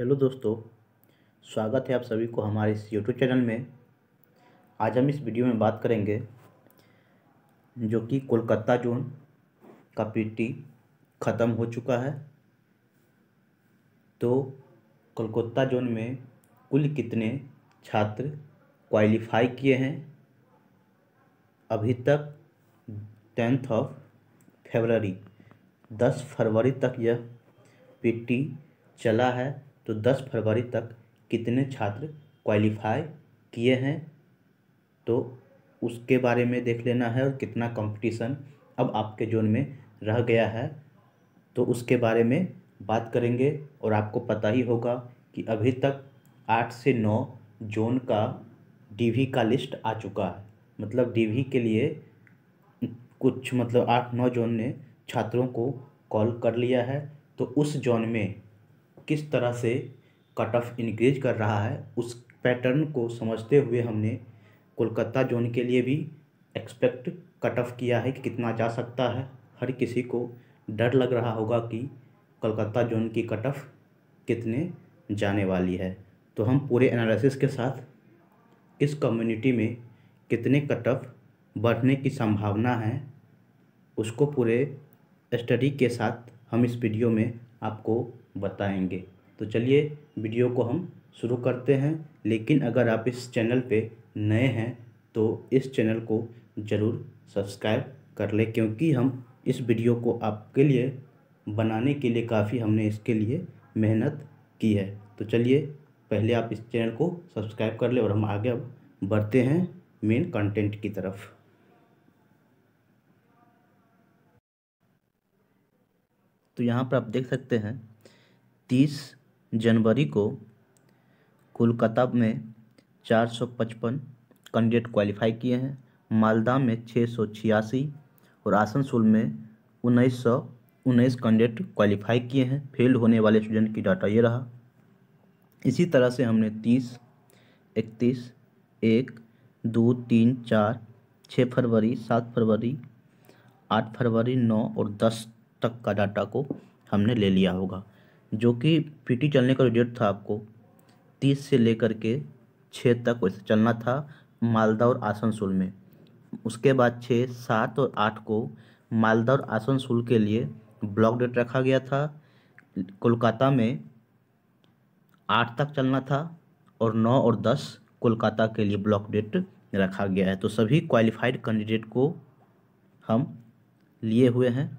hello दोस्तों स्वागत है आप सभी को हमारे इस यूट्यूब चैनल में आज हम इस वीडियो में बात करेंगे जो कि कोलकाता जोन का पीटी ख़त्म हो चुका है तो कोलकाता जोन में कुल कितने छात्र क्वालिफाई किए हैं अभी तक टेंथ ऑफ फेबररी दस फरवरी तक यह पीटी चला है तो दस फरवरी तक कितने छात्र क्वालिफाई किए हैं तो उसके बारे में देख लेना है और कितना कंपटीशन अब आपके जोन में रह गया है तो उसके बारे में बात करेंगे और आपको पता ही होगा कि अभी तक आठ से नौ जोन का डीवी का लिस्ट आ चुका है मतलब डीवी के लिए कुछ मतलब आठ नौ जोन ने छात्रों को कॉल कर लिया है तो उस जोन में किस तरह से कट ऑफ इंक्रीज कर रहा है उस पैटर्न को समझते हुए हमने कोलकाता जोन के लिए भी एक्सपेक्ट कट ऑफ किया है कि कितना जा सकता है हर किसी को डर लग रहा होगा कि कोलकाता जोन की कट ऑफ कितने जाने वाली है तो हम पूरे एनालिसिस के साथ इस कम्युनिटी में कितने कट ऑफ बढ़ने की संभावना है उसको पूरे स्टडी के साथ हम इस वीडियो में आपको बताएंगे तो चलिए वीडियो को हम शुरू करते हैं लेकिन अगर आप इस चैनल पे नए हैं तो इस चैनल को ज़रूर सब्सक्राइब कर लें क्योंकि हम इस वीडियो को आपके लिए बनाने के लिए काफ़ी हमने इसके लिए मेहनत की है तो चलिए पहले आप इस चैनल को सब्सक्राइब कर लें और हम आगे अब बढ़ते हैं मेन कंटेंट की तरफ तो यहाँ पर आप देख सकते हैं तीस जनवरी को कोलकाता में चार सौ पचपन कैंडिडेट क्वालिफाई किए हैं मालदा में छः सौ छियासी और आसनसोल में उन्नीस सौ उन्नीस कैंडिडेट क्वालिफाई किए हैं फेल होने वाले स्टूडेंट की डाटा ये रहा इसी तरह से हमने तीस इकतीस एक दो तीन चार छः फरवरी सात फरवरी आठ फरवरी नौ और दस तक का डाटा को हमने ले लिया होगा जो कि पीटी चलने का रिजल्ट था आपको तीस से लेकर के छः तक वैसे चलना था मालदा और आसनसोल में उसके बाद छः सात और आठ को मालदा और आसनसोल के लिए ब्लॉक डेट रखा गया था कोलकाता में आठ तक चलना था और नौ और दस कोलकाता के लिए ब्लॉक डेट रखा गया है तो सभी क्वालिफाइड कैंडिडेट को हम लिए हुए हैं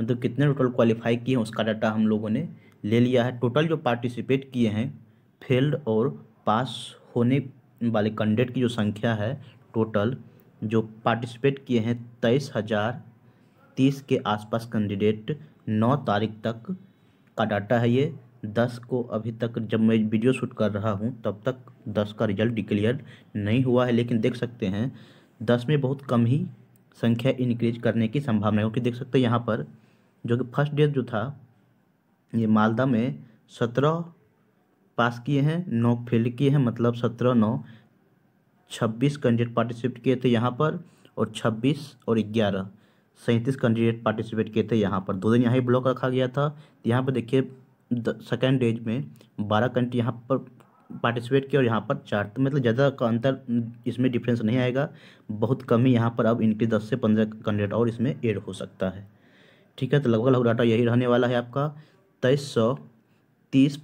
मतलब तो कितने टोटल क्वालिफाई किए हैं उसका डाटा हम लोगों ने ले लिया है टोटल जो पार्टिसिपेट किए हैं फेल्ड और पास होने वाले कैंडिडेट की जो संख्या है टोटल जो पार्टिसिपेट किए हैं तेईस हज़ार तीस के आसपास कैंडिडेट नौ तारीख तक का डाटा है ये दस को अभी तक जब मैं वीडियो शूट कर रहा हूँ तब तक दस का रिजल्ट डिक्लेयर नहीं हुआ है लेकिन देख सकते हैं दस में बहुत कम ही संख्या इंक्रीज करने की संभावना है क्योंकि देख सकते हैं यहाँ पर जो कि फर्स्ट डेट जो था ये मालदा में सत्रह पास किए हैं नौ फेल किए हैं मतलब सत्रह नौ छब्बीस कैंडिडेट पार्टिसिपेट किए थे यहाँ पर और छब्बीस और ग्यारह सैंतीस कैंडिडेट पार्टिसिपेट किए थे यहाँ पर दो दिन यहाँ ही ब्लॉक रखा गया था यहाँ पर देखिए सेकेंड डेज में बारह कंट्री यहाँ पर पार्टिसिपेट किया और यहाँ पर चार मतलब ज़्यादा का अंतर इसमें डिफरेंस नहीं आएगा बहुत कम ही यहाँ पर अब इनके दस से पंद्रह कैंडिडेट और इसमें एड हो सकता है ठीक है तो लगभग लगभग डाटा यही रहने वाला है आपका सत्ताईस सौ तीस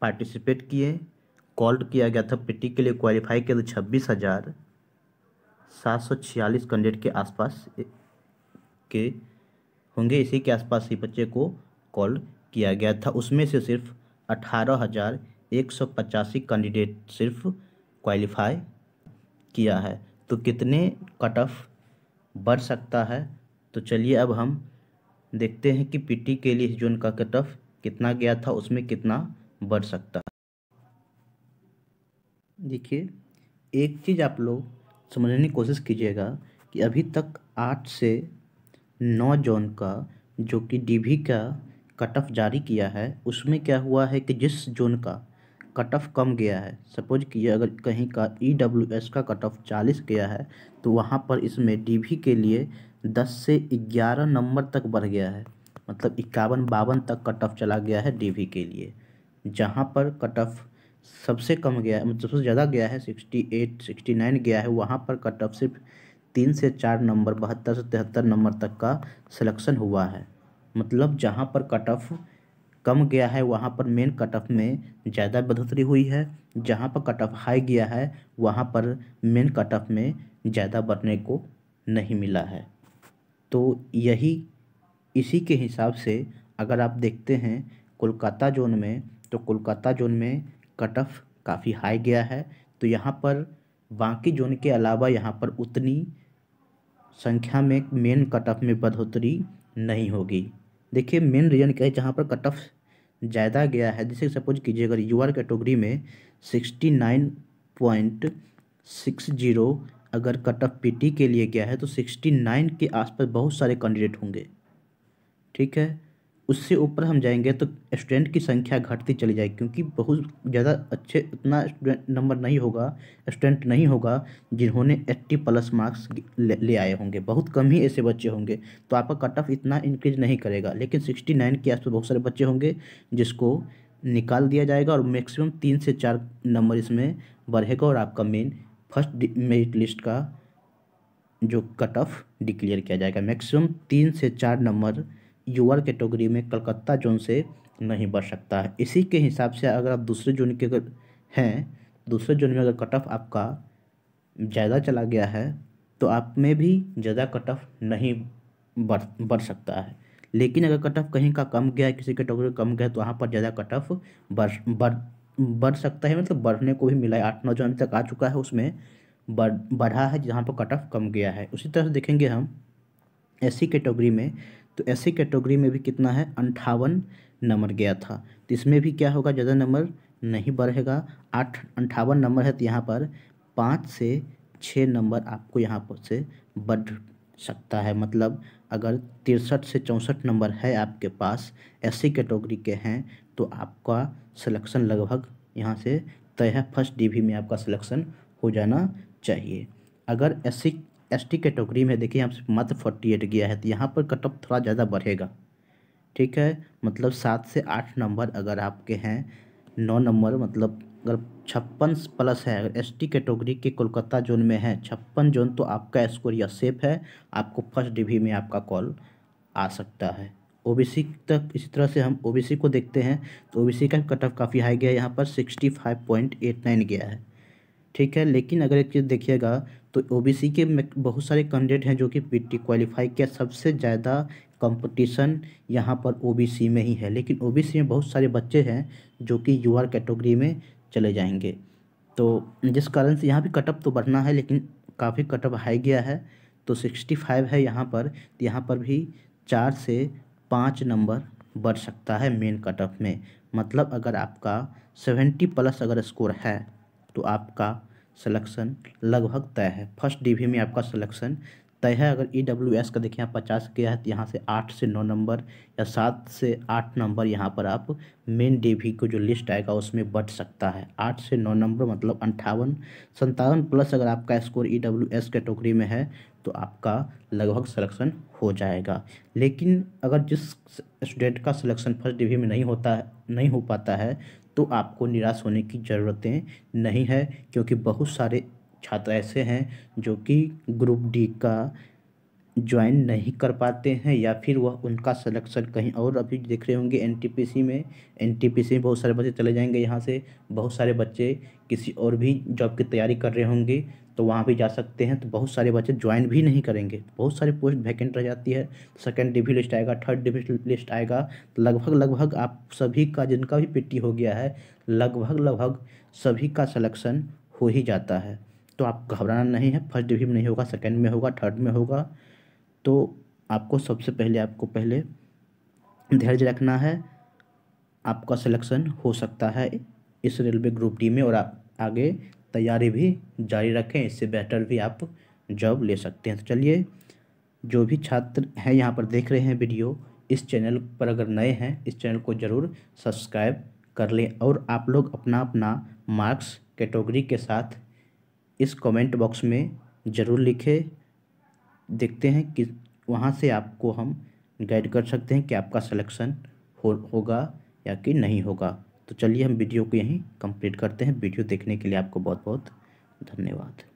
पार्टिसिपेट किए कॉल्ड किया गया था पिटी के लिए क्वालिफाई किया था छब्बीस हज़ार सात सौ छियालीस कैंडिडेट के आसपास के होंगे इसी के आसपास ही बच्चे को कॉल किया गया था उसमें से सिर्फ अठारह हज़ार एक सौ पचासी कैंडिडेट सिर्फ क्वालिफाई किया है तो कितने कट ऑफ बढ़ सकता है तो चलिए अब हम देखते हैं कि पीटी के लिए जोन का कट ऑफ कितना गया था उसमें कितना बढ़ सकता है देखिए एक चीज़ आप लोग समझने की कोशिश कीजिएगा कि अभी तक आठ से नौ जोन का जो कि डीवी का कट ऑफ जारी किया है उसमें क्या हुआ है कि जिस जोन का कट ऑफ कम गया है सपोज कि अगर कहीं का ई डब्ल्यू एस का कट ऑफ चालीस गया है तो वहाँ पर इसमें डी के लिए दस से ग्यारह नंबर तक बढ़ गया है मतलब इक्यावन बावन तक कट ऑफ चला गया है डीवी के लिए जहाँ पर कट ऑफ सबसे कम गया है मतलब सबसे ज़्यादा गया है सिक्सटी एट सिक्सटी नाइन गया है वहाँ पर कट ऑफ सिर्फ तीन से चार नंबर बहत्तर से तिहत्तर नंबर तक का सिलेक्शन हुआ है मतलब जहाँ पर कट ऑफ कम गया है वहाँ पर मेन कट ऑफ में ज़्यादा बढ़ोतरी हुई है जहाँ पर कट ऑफ हाई गया है वहाँ पर मेन कट ऑफ में ज़्यादा बढ़ने को नहीं मिला है तो यही इसी के हिसाब से अगर आप देखते हैं कोलकाता जोन में तो कोलकाता जोन में कट ऑफ काफ़ी हाई गया है तो यहाँ पर बाकी जोन के अलावा यहाँ पर उतनी संख्या में मेन कट ऑफ में बढ़ोतरी नहीं होगी देखिए मेन रीजन क्या है जहाँ पर कट ऑफ ज़्यादा गया है जैसे सपोज कीजिए अगर यूआर कैटेगरी में sixty nine point six zero अगर कट ऑफ पी के लिए गया है तो सिक्सटी नाइन के आसपास बहुत सारे कैंडिडेट होंगे ठीक है उससे ऊपर हम जाएंगे तो स्टूडेंट की संख्या घटती चली जाएगी क्योंकि बहुत ज़्यादा अच्छे उतना स्टूडेंट नंबर नहीं होगा स्टूडेंट नहीं होगा जिन्होंने एट्टी प्लस मार्क्स ले, ले आए होंगे बहुत कम ही ऐसे बच्चे होंगे तो आपका कट ऑफ इतना इंक्रीज नहीं करेगा लेकिन सिक्सटी नाइन के आसपास बहुत सारे बच्चे होंगे जिसको निकाल दिया जाएगा और मैक्सिमम तीन से चार नंबर इसमें बढ़ेगा और आपका मेन फर्स्ट मेरिट लिस्ट का जो कट ऑफ डिक्लेयर किया जाएगा मैक्सिमम तीन से चार नंबर यूआर कैटेगरी में कलकत्ता जोन से नहीं बढ़ सकता है इसी के हिसाब से अगर आप दूसरे जोन के अगर हैं दूसरे जोन में अगर कट ऑफ आपका ज़्यादा चला गया है तो आप में भी ज़्यादा कट ऑफ नहीं बढ़ बढ़ सकता है लेकिन अगर कट ऑफ कहीं का कम गया किसी कैटेगरी कम गया तो वहाँ पर ज़्यादा कट ऑफ बढ़ बढ़ बढ़ सकता है मतलब बढ़ने को भी मिला है आठ नौ अभी तक आ चुका है उसमें बढ़ बढ़ा है जहाँ पर कट ऑफ कम गया है उसी तरह से देखेंगे हम एस कैटेगरी में तो एस कैटेगरी में भी कितना है अंठावन नंबर गया था तो इसमें भी क्या होगा ज़्यादा नंबर नहीं बढ़ेगा आठ अंठावन नंबर है तो यहाँ पर पाँच से छः नंबर आपको यहाँ पर से बढ़ सकता है मतलब अगर तिरसठ से चौंसठ नंबर है आपके पास एस कैटेगरी के हैं तो आपका सिलेक्शन लगभग यहाँ से तय है फर्स्ट डीवी में आपका सिलेक्शन हो जाना चाहिए अगर S C S T category में देखिए यहाँ मात्र फोर्टी एट गया है तो यहाँ पर कट ऑफ थोड़ा ज़्यादा बढ़ेगा ठीक है मतलब सात से आठ नंबर अगर आपके हैं नौ नंबर मतलब अगर छप्पन प्लस है अगर एस टी कैटेगरी के कोलकाता जोन में है छप्पन जोन तो आपका स्कोर या सेफ है आपको फर्स्ट डिवी में आपका कॉल आ सकता है ओ तक इसी तरह से हम ओ को देखते हैं तो ओ का कट ऑफ काफ़ी हाई गया है यहाँ पर sixty five point eight nine गया है ठीक है लेकिन अगर एक चीज़ देखिएगा तो ओ के बहुत सारे कैंडिडेट हैं जो कि पी क्वालिफाई किया सबसे ज़्यादा कंपटीशन यहाँ पर ओ में ही है लेकिन ओ में बहुत सारे बच्चे हैं जो कि यू कैटेगरी में चले जाएंगे तो जिस कारण से यहाँ भी कटअप तो बढ़ना है लेकिन काफ़ी कटअप हाई गया है तो सिक्सटी फाइव है यहाँ पर यहाँ पर भी चार से पाँच नंबर बढ़ सकता है मेन कट ऑफ में मतलब अगर आपका सेवेंटी प्लस अगर स्कोर है तो आपका सिलेक्शन लगभग तय है फर्स्ट डीवी में आपका सिलेक्शन तय है अगर ई डब्ल्यू एस का देखिए यहाँ पचास किया है तो यहाँ से आठ से नौ नंबर या सात से आठ नंबर यहाँ पर आप मेन डीवी को जो लिस्ट आएगा उसमें बढ़ सकता है आठ से नौ नंबर मतलब अंठावन संतावन प्लस अगर आपका स्कोर ई डब्ल्यू एस टोकरी में है तो आपका लगभग सिलेक्शन हो जाएगा लेकिन अगर जिस स्टूडेंट का सिलेक्शन फर्स्ट डिवीजन में नहीं होता नहीं हो पाता है तो आपको निराश होने की ज़रूरतें नहीं है क्योंकि बहुत सारे छात्र ऐसे हैं जो कि ग्रुप डी का ज्वाइन नहीं कर पाते हैं या फिर वह उनका सलेक्शन कहीं और अभी देख रहे होंगे एनटीपीसी में एनटीपीसी में बहुत सारे बच्चे चले जाएंगे यहाँ से बहुत सारे बच्चे किसी और भी जॉब की तैयारी कर रहे होंगे तो वहाँ भी जा सकते हैं तो बहुत सारे बच्चे ज्वाइन भी नहीं करेंगे बहुत सारे पोस्ट वैकेंट रह जाती है सेकेंड डिवी लिस्ट आएगा थर्ड डिवी लिस्ट आएगा तो लगभग लगभग आप सभी का जिनका भी पिट्टी हो गया है लगभग लगभग सभी का सलेक्शन हो ही जाता है तो आप घबराना नहीं है फर्स्ट डिवी में नहीं होगा सेकेंड में होगा थर्ड में होगा तो आपको सबसे पहले आपको पहले धैर्य रखना है आपका सिलेक्शन हो सकता है इस रेलवे ग्रुप डी में और आप आगे तैयारी भी जारी रखें इससे बेटर भी आप जॉब ले सकते हैं तो चलिए जो भी छात्र हैं यहाँ पर देख रहे हैं वीडियो इस चैनल पर अगर नए हैं इस चैनल को ज़रूर सब्सक्राइब कर लें और आप लोग अपना अपना मार्क्स कैटेगरी के साथ इस कमेंट बॉक्स में ज़रूर लिखें देखते हैं कि वहाँ से आपको हम गाइड कर सकते हैं कि आपका सिलेक्शन हो होगा या कि नहीं होगा तो चलिए हम वीडियो को यहीं कंप्लीट करते हैं वीडियो देखने के लिए आपको बहुत बहुत धन्यवाद